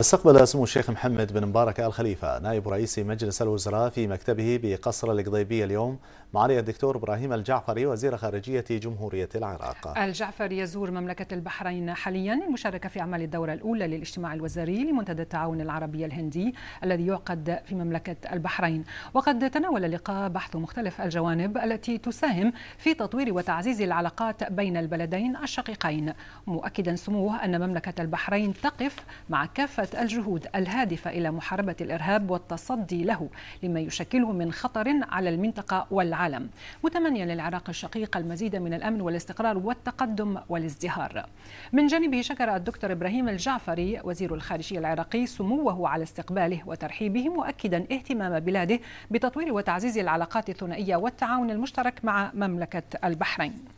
استقبل سمو الشيخ محمد بن مبارك آل خليفة نائب رئيس مجلس الوزراء في مكتبه بقصر القضيبية اليوم معالي الدكتور إبراهيم الجعفري وزير خارجية جمهورية العراق الجعفري يزور مملكة البحرين حاليا للمشاركة في أعمال الدورة الأولى للاجتماع الوزاري لمنتدى التعاون العربي الهندي الذي يعقد في مملكة البحرين وقد تناول اللقاء بحث مختلف الجوانب التي تساهم في تطوير وتعزيز العلاقات بين البلدين الشقيقين مؤكدا سموه أن مملكة البحرين تقف مع كافة الجهود الهادفة إلى محاربة الإرهاب والتصدي له لما يشكله من خطر على المنطقة والعالم العالم متمنيا للعراق الشقيق المزيد من الأمن والاستقرار والتقدم والازدهار من جانبه شكر الدكتور إبراهيم الجعفري وزير الخارجية العراقي سموه على استقباله وترحيبه مؤكدا اهتمام بلاده بتطوير وتعزيز العلاقات الثنائية والتعاون المشترك مع مملكة البحرين